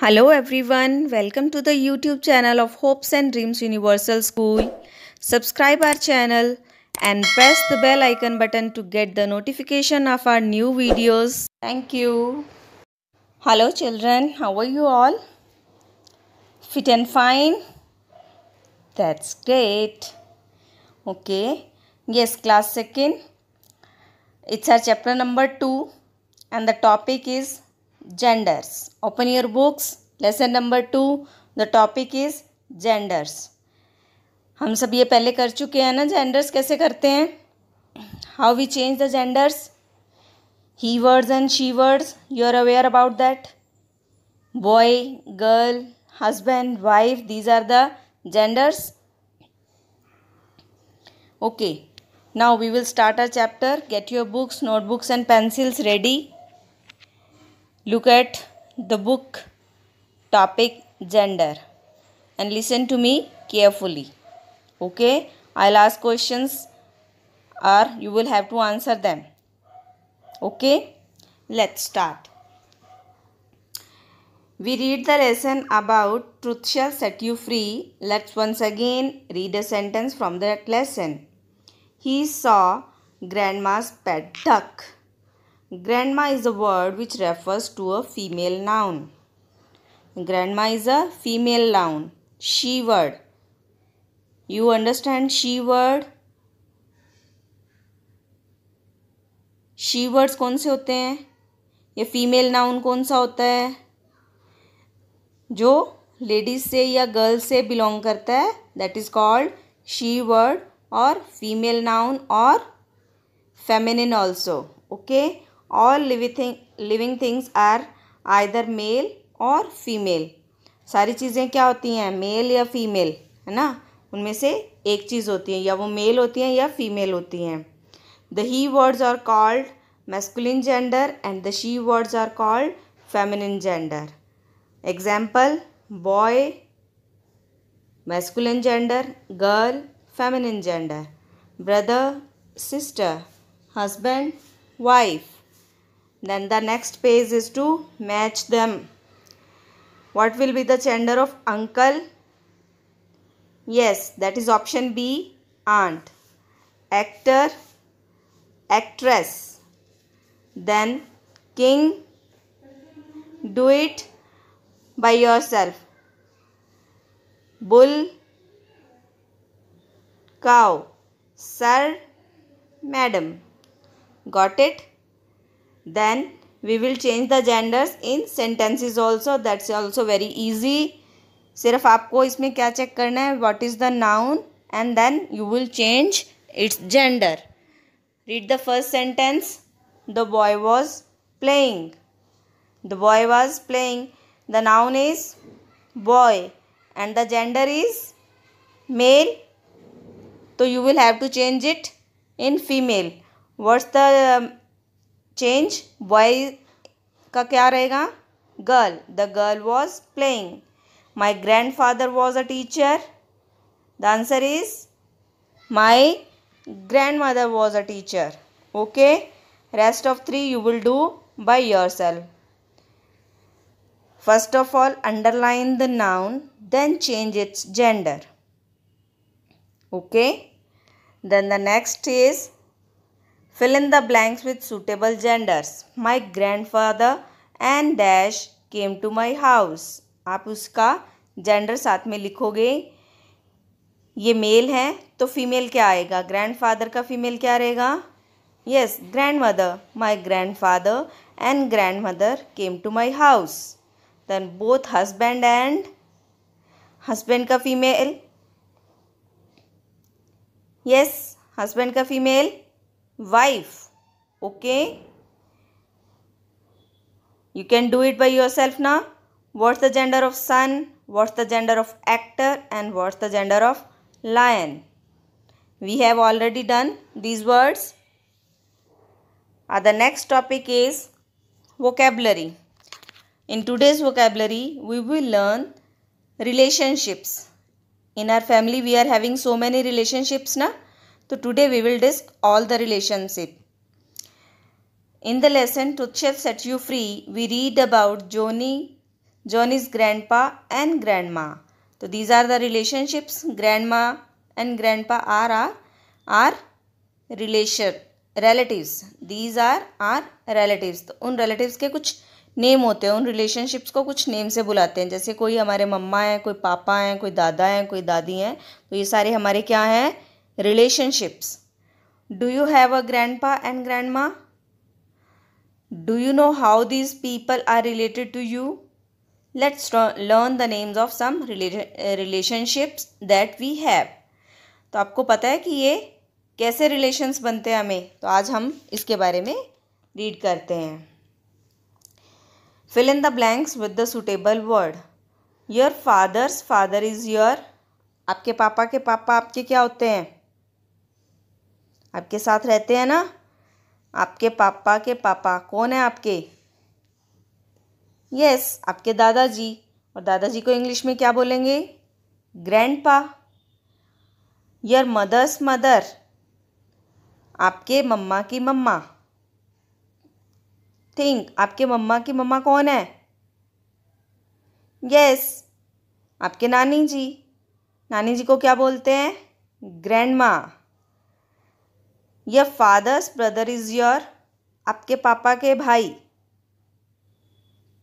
Hello everyone, welcome to the YouTube channel of Hopes and Dreams Universal School. Subscribe our channel and press the bell icon button to get the notification of our new videos. Thank you. Hello children, how are you all? Fit and fine? That's great. Okay. Yes, class second. It's our chapter number 2 and the topic is genders. Open your books. Lesson number two the topic is genders हम सब ये पहले कर चुके हैं ना genders कैसे करते हैं how we change the genders he words and she words you are aware about that boy girl husband wife these are the genders okay now we will start our chapter get your books notebooks and pencils ready look at the book topic gender and listen to me carefully okay i'll ask questions or you will have to answer them okay let's start we read the lesson about truth shall set you free let's once again read a sentence from that lesson he saw grandma's pet duck Grandma is a word which refers to a female noun. Grandma is a female noun. She word. You understand she word? she words kaun se hote hain ye female noun kaun sa hota hai jo ladies से या girl से belong करता है that is called she word और female noun और feminine also okay all living living things are either male और female सारी चीज़ें क्या होती हैं मेल या फीमेल है ना उनमें से एक चीज़ होती है या वो मेल होती हैं या फीमेल होती हैं the he words are called masculine gender and the she words are called feminine gender example boy masculine gender girl feminine gender brother sister husband wife Then the next phase is to match them. What will be the gender of uncle? Yes, that is option B, aunt. Actor, actress. Then king, do it by yourself. Bull, cow, sir, madam. Got it? Then we will change the genders in sentences also. That's also very easy. सिर्फ आपको इसमें क्या check करना है what is the noun and then you will change its gender read the first sentence the boy was playing the boy was playing the noun is boy and the gender is male तो you will have to change it in female what's the Change boy का क्या रहेगा girl. The girl was playing my grandfather was a teacher the answer is my grandmother was a teacher okay rest of three you will do by yourself first of all underline the noun then change its gender okay then the next is fill in the blanks blanks with genders my grandfather and dash came to my house आप उसका gender साथ में लिखोगे ये mail है तो female क्या आएगा ग्रैंड फादर का फीमेल क्या रहेगा yes grandmother my grandfather and grandmother came to my house then both husband and husband का फीमेल यस हजबेंड का female wife. Okay. You can do it by yourself now. What's the gender of son? What's the gender of actor? And what's the gender of lion? We have already done these words. Uh, the next topic is vocabulary. In today's vocabulary, we will learn relationships. In our family, we are having so many relationships now तो today we will discuss all the relationship in the lesson to chat set you free we read about Johnny Johnny's grandpa and grandma तो these are the relationships grandma and grandpa are are are relation relatives these are are relatives तो उन relatives के कुछ name होते हैं उन relationships को कुछ नेम से बुलाते हैं जैसे कोई हमारे मम्मा हैं कोई पापा हैं कोई दादा हैं कोई दादी हैं तो ये सारे हमारे क्या हैं relationships do you have a grandpa and grandma do you know how these people are related to you let's learn the names of some relationships that we have तो आपको पता है कि ये कैसे रिलेशंस बनते हैं हमें तो आज हम इसके बारे में रीड करते हैं fill in the blanks with the suitable word your father's father is your आपके पापा के पापा आपके क्या होते हैं आपके साथ रहते हैं ना आपके पापा के पापा कौन है आपके यस yes, आपके दादाजी और दादाजी को इंग्लिश में क्या बोलेंगे ग्रैंड पा योर मदर्स मदर आपके मम्मा की मम्मा थिंक आपके मम्मा की मम्मा कौन है यस yes, आपके नानी जी नानी जी को क्या बोलते हैं grandma your father's brother is your आपके पापा के भाई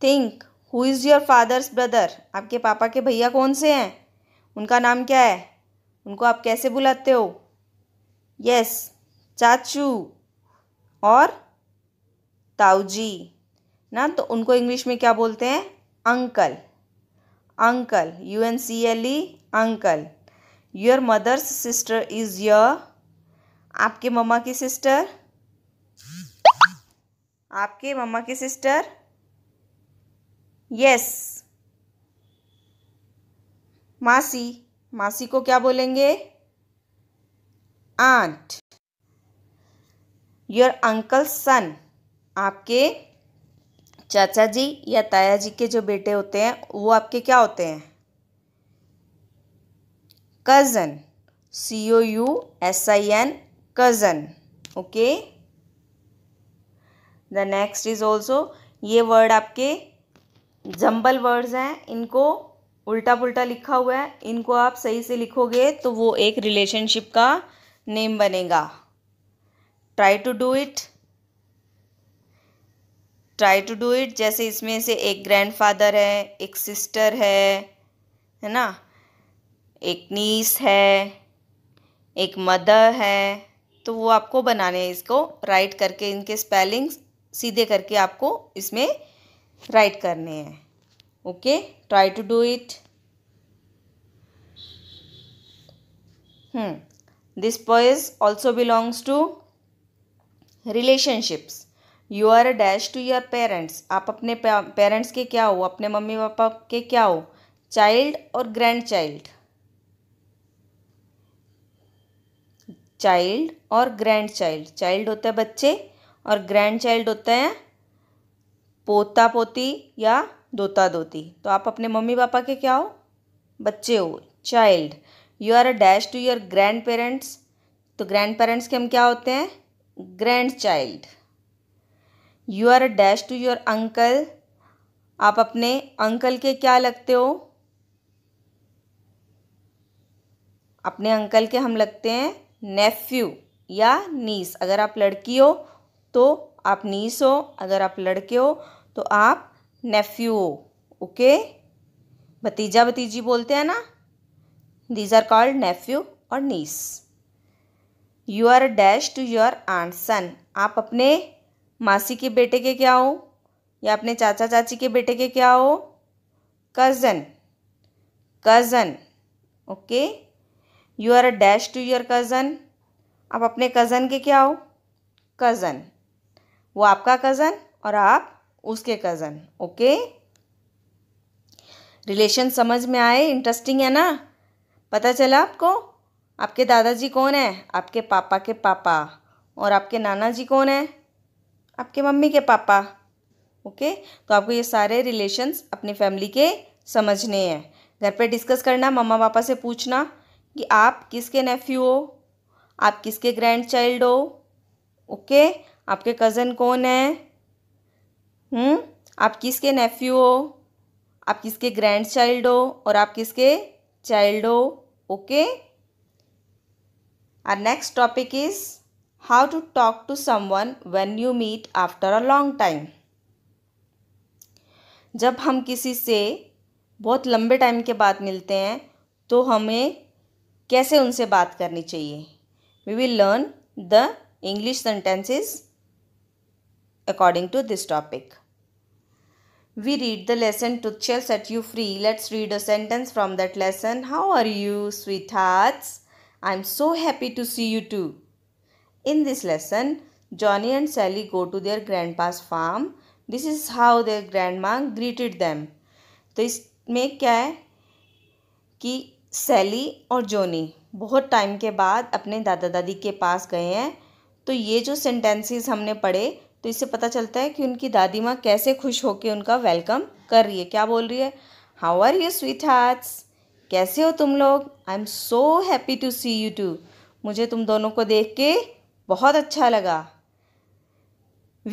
think who is your father's brother आपके पापा के भैया कौन से हैं उनका नाम क्या है उनको आप कैसे बुलाते हो यस चाचू और ताऊजी ना तो उनको इंग्लिश में क्या बोलते हैं uncle uncle U N C L E uncle your mother's sister is your आपके मम्मा की सिस्टर आपके मम्मा की सिस्टर यस मासी मासी को क्या बोलेंगे आंट योर अंकल सन आपके चाचा जी या ताया जी के जो बेटे होते हैं वो आपके क्या होते हैं cousin C O U S I N cousin okay the next is also ये वर्ड आपके जंबल वर्ड्स हैं इनको उल्टा पुल्टा लिखा हुआ है इनको आप सही से लिखोगे तो वो एक रिलेशनशिप का नेम बनेगा try to do it try to do it जैसे इसमें से एक ग्रैंडफादर है एक सिस्टर है है ना एक नीस है एक मदर है तो वो आपको बनाने हैं इसको राइट करके इनके स्पेलिंग सीधे करके आपको इसमें राइट करने हैं okay try to do it this puzzle also belongs to relationships you are a dash to your parents आप अपने पेरेंट्स के क्या हो अपने मम्मी पापा के क्या हो चाइल्ड और ग्रैंड चाइल्ड चाइल्ड और ग्रैंड चाइल्ड चाइल्ड होते हैं बच्चे और ग्रैंड चाइल्ड होते हैं पोता पोती या दोता दोती तो आप अपने मम्मी पापा के क्या हो बच्चे हो child you are a dash to your grandparents तो ग्रैंड पेरेंट्स के हम क्या होते हैं grandchild you are a dash to your uncle आप अपने अंकल के क्या लगते हो अपने अंकल के हम लगते हैं नेफ्यू या नीस अगर आप लड़की हो तो आप नीस हो अगर आप लड़के हो तो आप नेफ्यू हो ओके भतीजा भतीजी बोलते हैं ना दीज आर कॉल्ड नेफ्यू और niece you are dash to your aunt son आप अपने मासी के बेटे के क्या हो या अपने चाचा चाची के बेटे के क्या हो cousin cousin okay okay? You are a dash to your cousin आप अपने कज़न के क्या हो कज़न वो आपका कज़न और आप उसके कज़न ओके रिलेशन समझ में आए इंटरेस्टिंग है ना पता चला आपको आपके दादाजी कौन है आपके पापा के पापा और आपके नाना जी कौन है आपके मम्मी के पापा ओके तो आपको ये सारे रिलेशंस अपनी फैमिली के समझने हैं घर पे डिस्कस करना मम्मा पापा से पूछना कि आप किसके नेफ्यू हो आप किसके ग्रैंड चाइल्ड हो ओके आपके कज़न कौन है हम्म आप किसके नेफ्यू हो आप किसके ग्रैंड चाइल्ड हो और आप किसके चाइल्ड हो okay our next topic is how to talk to someone when you meet after a long time जब हम किसी से बहुत लंबे टाइम के बाद मिलते हैं तो हमें कैसे उनसे बात करनी चाहिए we will learn the English sentences according to this topic we read the lesson to chat set you free let's read a sentence from that lesson how are you sweethearts I am so happy to see you two in this lesson Johnny and Sally go to their grandpa's farm this is how their grandma greeted them तो इसमें क्या है कि सैली और जोनी बहुत time के बाद अपने दादा दादी के पास गए हैं तो ये जो सेंटेंसेस हमने पढ़े तो इससे पता चलता है कि उनकी दादी माँ कैसे खुश होकर उनका वेलकम कर रही है क्या बोल रही है how are you sweethearts कैसे हो तुम लोग I am so happy to see you two मुझे तुम दोनों को देख के बहुत अच्छा लगा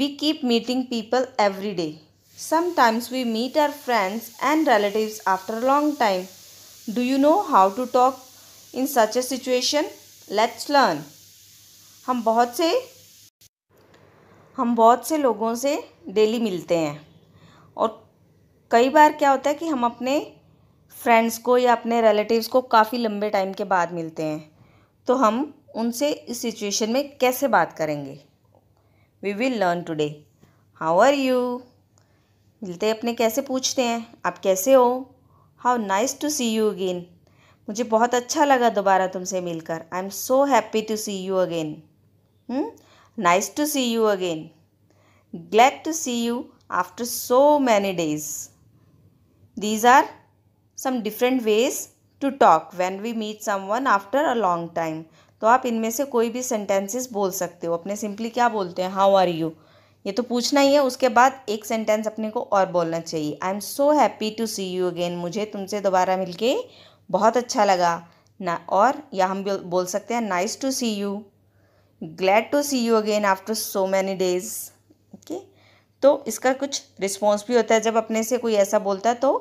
we keep meeting people every day sometimes we meet our friends and relative after long time Do you know how to talk in such a situation? Let's learn. हम बहुत से हम बहुत से लोगों से डेली मिलते हैं और कई बार क्या होता है कि हम अपने फ्रेंड्स को या अपने रिलेटिव्स को काफ़ी लंबे टाइम के बाद मिलते हैं तो हम उनसे इस सिचुएशन में कैसे बात करेंगे we will learn today how are you मिलते अपने कैसे पूछते हैं आप कैसे हो how nice to see you again मुझे बहुत अच्छा लगा दोबारा तुमसे मिलकर I am so happy to see you again hmm? Nice to see you again glad to see you so many days these are some different ways to talk when we meet someone after a long time तो आप इनमें से कोई भी sentences बोल सकते हो अपने सिंपली क्या बोलते हैं हाउ आर यू ये तो पूछना ही है उसके बाद एक सेंटेंस अपने को और बोलना चाहिए I am so happy to see you again मुझे तुमसे दोबारा मिलके बहुत अच्छा लगा ना और या हम बोल सकते हैं nice to see you glad to see you again after so many days okay तो इसका कुछ रिस्पॉन्स भी होता है जब अपने से कोई ऐसा बोलता है तो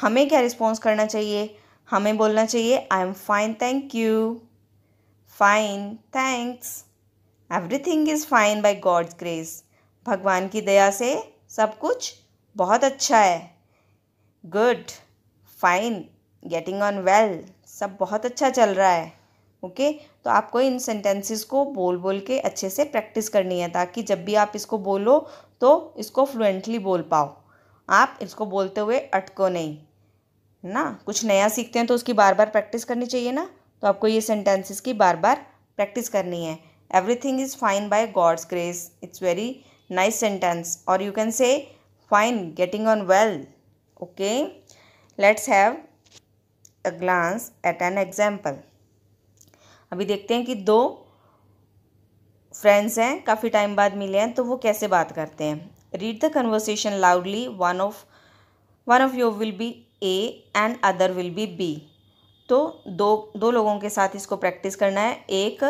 हमें क्या रिस्पॉन्स करना चाहिए हमें बोलना चाहिए I am fine thank you fine thanks everything is fine by God's grace भगवान की दया से सब कुछ बहुत अच्छा है good fine getting on well सब बहुत अच्छा चल रहा है ओके okay? तो आपको इन सेंटेंसेस को बोल बोल के अच्छे से प्रैक्टिस करनी है ताकि जब भी आप इसको बोलो तो इसको फ्लुएंटली बोल पाओ आप इसको बोलते हुए अटको नहीं है ना कुछ नया सीखते हैं तो उसकी बार बार प्रैक्टिस करनी चाहिए ना तो आपको ये सेंटेंसेस की बार बार प्रैक्टिस करनी है everything is fine by God's grace it's very nice sentence or you can say fine getting on well okay let's have a glance at an example अभी देखते हैं कि दो फ्रेंड्स हैं काफ़ी टाइम बाद मिले हैं तो वो कैसे बात करते हैं read the conversation loudly one of one of you will be A and other will be B तो दो दो लोगों के साथ इसको प्रैक्टिस करना है एक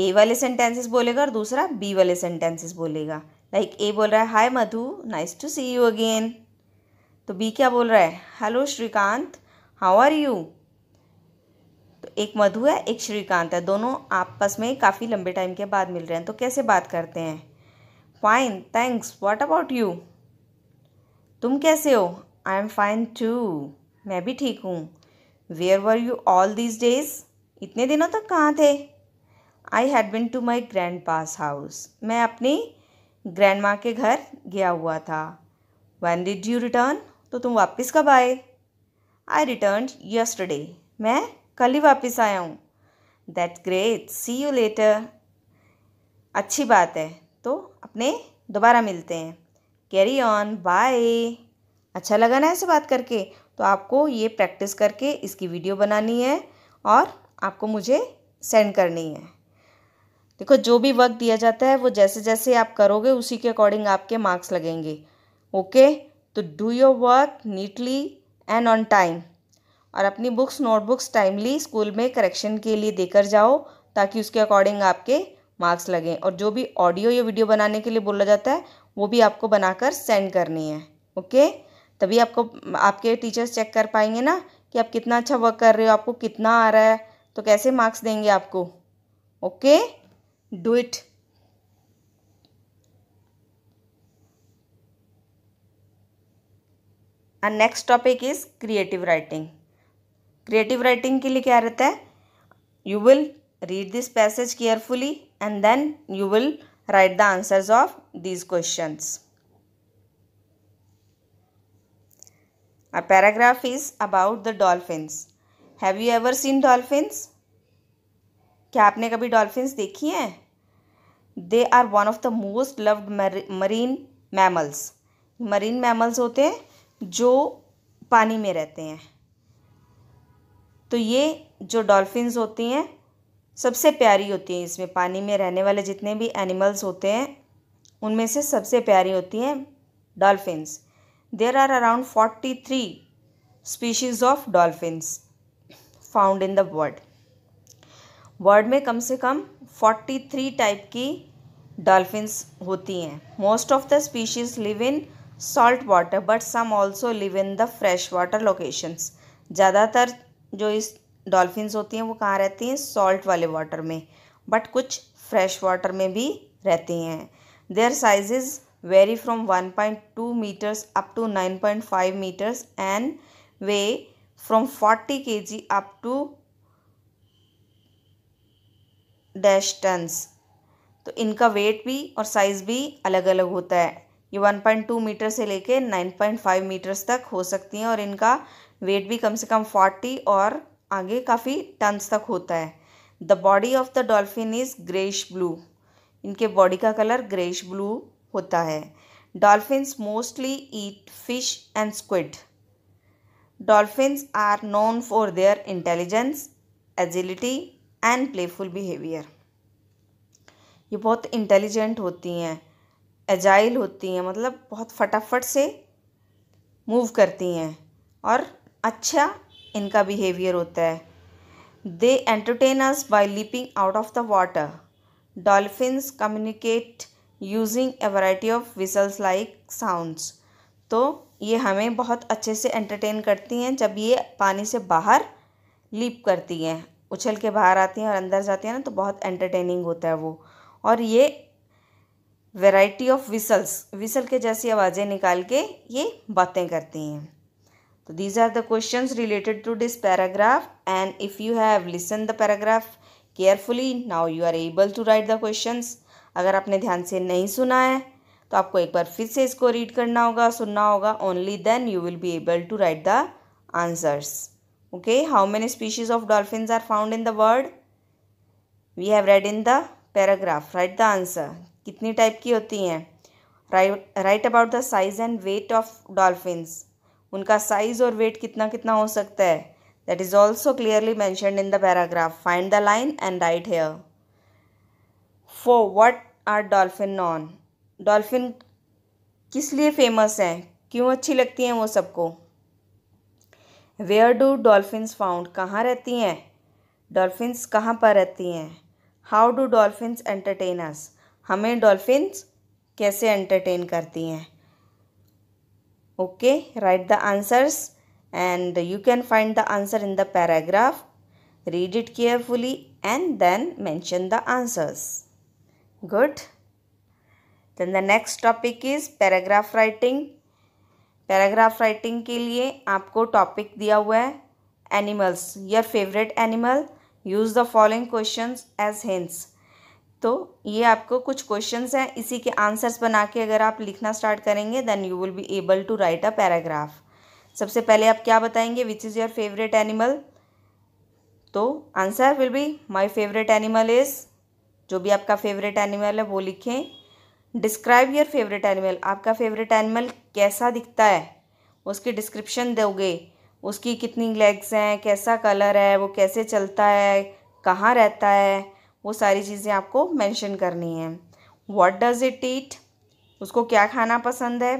ए वाले सेंटेंसेस बोलेगा और दूसरा बी वाले सेंटेंसेस बोलेगा लाइक ए बोल रहा है hi Madhu nice to see you again तो बी क्या बोल रहा है hello Srikanth how are you तो एक मधु है एक श्रीकांत है दोनों आपस में काफ़ी लंबे टाइम के बाद मिल रहे हैं तो कैसे बात करते हैं fine thanks what about you तुम कैसे हो आई एम फाइन टू मैं भी ठीक हूँ where were you all these days इतने दिनों तक कहाँ थे I had been to my grandpa's house मैं अपनी ग्रैंड माँ के घर गया हुआ था वन डिड यू रिटर्न तो तुम वापस कब आए आई रिटर्न यस्टरडे मैं कल ही वापस आया हूँ that great see you later अच्छी बात है तो अपने दोबारा मिलते हैं कैरी ऑन बाय अच्छा लगा ना ऐसे बात करके तो आपको ये प्रैक्टिस करके इसकी वीडियो बनानी है और आपको मुझे सेंड करनी है देखो जो भी वर्क दिया जाता है वो जैसे जैसे आप करोगे उसी के अकॉर्डिंग आपके मार्क्स लगेंगे ओके तो do your work neatly and on time और अपनी बुक्स नोटबुक्स टाइमली स्कूल में करेक्शन के लिए देकर जाओ ताकि उसके अकॉर्डिंग आपके मार्क्स लगें और जो भी ऑडियो या वीडियो बनाने के लिए बोला जाता है वो भी आपको बनाकर सेंड करनी है ओके तभी आपको आपके टीचर्स चेक कर पाएंगे ना कि आप कितना अच्छा वर्क कर रहे हो आपको कितना आ रहा है तो कैसे मार्क्स देंगे आपको okay do it and next topic is creative writing creative writing के लिए क्या रहता है you will read this passage carefully and then you will write the answers of these questions a paragraph is about the dolphins have you ever seen dolphins? क्या आपने कभी dolphins देखी हैं they are one of the most loved marine mammals marine mammals होते हैं जो पानी में रहते हैं तो ये जो डॉल्फिन्स होती हैं सबसे प्यारी होती हैं इसमें पानी में रहने वाले जितने भी एनिमल्स होते हैं उनमें से सबसे प्यारी होती हैं dolphins there are around forty three species of dolphins found in the world world में कम से कम 43 टाइप की डॉल्फिन्स होती हैं most of the species live in salt water but some also live in the fresh water locations ज़्यादातर जो इस dolphins होती हैं वो कहाँ रहती हैं सॉल्ट वाले वाटर में बट कुछ फ्रेश वाटर में भी रहती हैं their sizes meters up 1.2 nine point five 9.5 and weigh from forty 40 जी अप टू डैश टनस तो इनका वेट भी और साइज़ भी अलग अलग होता है ये 1.2 मीटर से लेके 9.5 मीटर्स तक हो सकती हैं और इनका वेट भी कम से कम 40 और आगे काफ़ी टन्स तक होता है the body of the dolphin is greyish blue इनके बॉडी का कलर ग्रेश ब्लू होता है dolphins mostly eat fish and squid dolphins are known for their intelligence agility and playful behaviour ये बहुत इंटेलिजेंट होती हैं एजाइल होती हैं मतलब बहुत फटाफट से मूव करती हैं और अच्छा इनका बिहेवियर होता है they entertain us by leaping out of the water dolphins communicate using a variety of whistles like sounds तो ये हमें बहुत अच्छे से एंटरटेन करती हैं जब ये पानी से बाहर लीप करती हैं उछल के बाहर आती हैं और अंदर जाती हैं ना तो बहुत एंटरटेनिंग होता है वो और ये वैरायटी ऑफ विसल्स विसल के जैसी आवाज़ें निकाल के ये बातें करती हैं तो these are the question related to this paragraph and if you have listen the paragraph carefully now you are able to write the question अगर आपने ध्यान से नहीं सुना है तो आपको एक बार फिर से इसको रीड करना होगा सुनना होगा only then you will be able to write the answers okay how many species of dolphin are found in the world we have read in the paragraph write the answer कितनी type की होती हैं write write about the size and weight of dolphin उनका size और weight कितना कितना हो सकता है that is also clearly mention in the paragraph find the line and right hair for what are dolphin known dolphin किस लिए famous हैं क्यों अच्छी लगती हैं वो सबको वेयर डू डॉल्फिन्स फाउंड कहाँ रहती हैं डॉल्फिन्स कहाँ पर रहती हैं हाउ डू डॉल्फिन्स एंटरटेनर्स हमें डॉल्फिन्स कैसे एंटरटेन करती हैं okay write the answers and you can find the answer in the paragraph read it carefully and then mention the answers good then the next topic is paragraph writing paragraph writing के लिए आपको topic दिया हुआ है animals your favourite animal use the following question as hints तो ये आपको कुछ क्वेश्चंस हैं इसी के आंसर्स बना के अगर आप लिखना स्टार्ट करेंगे then you will be able to write a paragraph सबसे पहले आप क्या बताएंगे which is your favourite animal तो answer will be my favourite animal is जो भी आपका फेवरेट एनिमल है वो लिखें डिस्क्राइब योर फेवरेट एनिमल आपका फेवरेट एनिमल कैसा दिखता है उसकी डिस्क्रिप्शन दोगे उसकी कितनी लेग्स हैं कैसा कलर है वो कैसे चलता है कहाँ रहता है वो सारी चीज़ें आपको मेंशन करनी है व्हाट डज़ इट ईट उसको क्या खाना पसंद है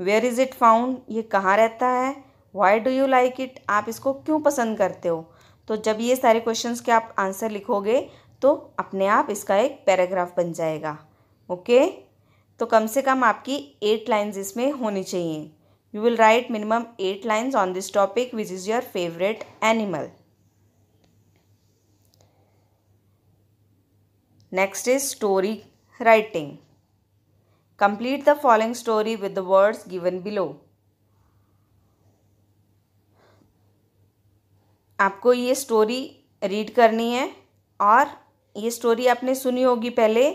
वेयर इज़ इट फाउंड ये कहाँ रहता है why do you like it आप इसको क्यों पसंद करते हो तो जब ये सारे क्वेश्चंस के आप आंसर लिखोगे तो अपने आप इसका एक पैराग्राफ बन जाएगा ओके तो कम से कम आपकी एट लाइन्स इसमें होनी चाहिए you will write minimum eight lines on this topic which is your favourite animal next is story writing complete the following story with the words given below आपको ये स्टोरी रीड करनी है और ये story आपने सुनी होगी पहले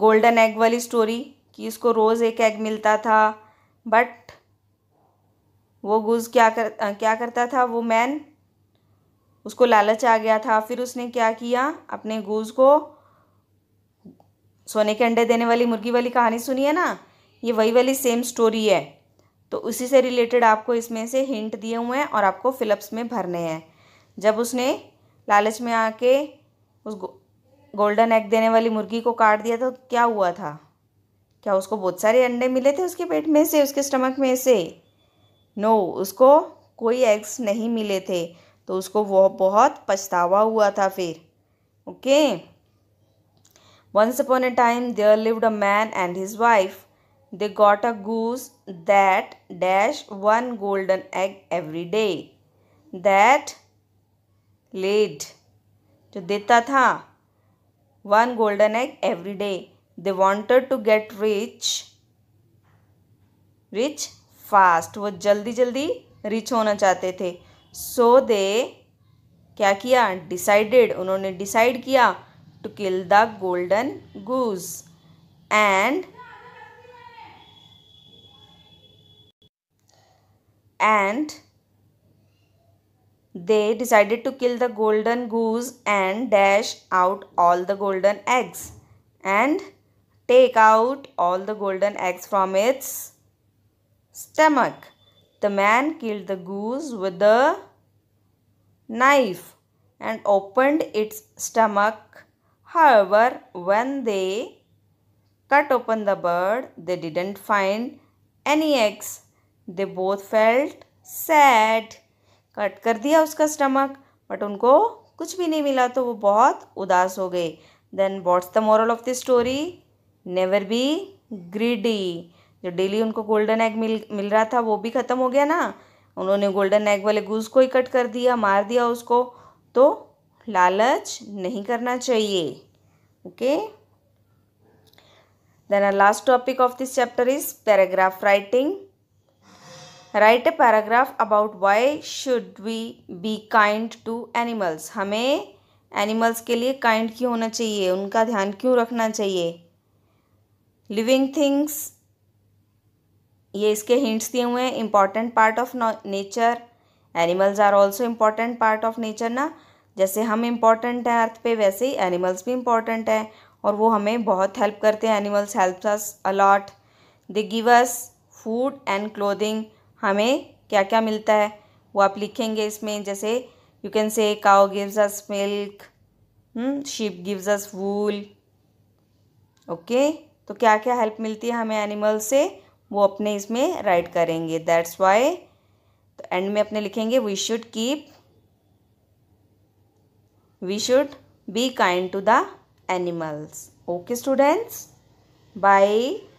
गोल्डन एग वाली स्टोरी कि इसको रोज़ एक एग मिलता था बट वो गुज क्या कर क्या करता था वो मैन उसको लालच आ गया था फिर उसने क्या किया अपने गूज को सोने के अंडे देने वाली मुर्गी वाली कहानी सुनी है ना ये वही वाली सेम स्टोरी है तो उसी से रिलेटेड आपको इसमें से हिंट दिए हुए हैं और आपको फिलअप्स में भरने हैं जब उसने लालच में आके उस गोल्डन एग देने वाली मुर्गी को काट दिया तो क्या हुआ था क्या उसको बहुत सारे अंडे मिले थे उसके पेट में से उसके स्टमक में से नो उसको कोई एग्स नहीं मिले थे तो उसको वो बहुत पछतावा हुआ था फिर okay once upon a time there lived a man and his wife they got a goose that dash one golden egg every day that laid जो देता था one golden egg every day they wanted to get rich rich fast वो जल्दी जल्दी rich होना चाहते थे सो so दे क्या किया डिसाइडेड उन्होंने डिसाइड किया to kill the golden goose and and they decided to kill the golden goose and dash out all the golden eggs and take out all the golden eggs from its stomach. The man killed the goose with a knife and opened its stomach. However, when they cut open the bird, they didn't find any eggs. They both felt sad. Cut कर दिया उसका stomach but उनको कुछ भी नहीं मिला तो वो बहुत उदास हो गए then what's the moral of the story never be greedy जो डेली उनको गोल्डन एग मिल मिल रहा था वो भी ख़त्म हो गया ना उन्होंने गोल्डन एग वाले गूस को ही कट कर दिया मार दिया उसको तो लालच नहीं करना चाहिए okay then a last topic of this chapter is paragraph writing write a paragraph about why should we be kind to animals हमें एनिमल्स के लिए काइंड क्यों होना चाहिए उनका ध्यान क्यों रखना चाहिए लिविंग थिंग्स ये इसके हिंट्स दिए हुए हैं important part of nature animals are also important part of nature ना जैसे हम इम्पॉर्टेंट हैं अर्थ पे वैसे ही एनिमल्स भी इम्पॉर्टेंट हैं और वो हमें बहुत हेल्प करते हैं animals help us a lot they give us food and clothing हमें क्या क्या मिलता है वो आप लिखेंगे इसमें जैसे you can say cow gives us milk sheep gives us wool okay तो क्या क्या हेल्प मिलती है हमें एनिमल से वो अपने इसमें राइट करेंगे दैट्स वाई तो एंड में अपने लिखेंगे we should keep we should be kind to the animals okay students bye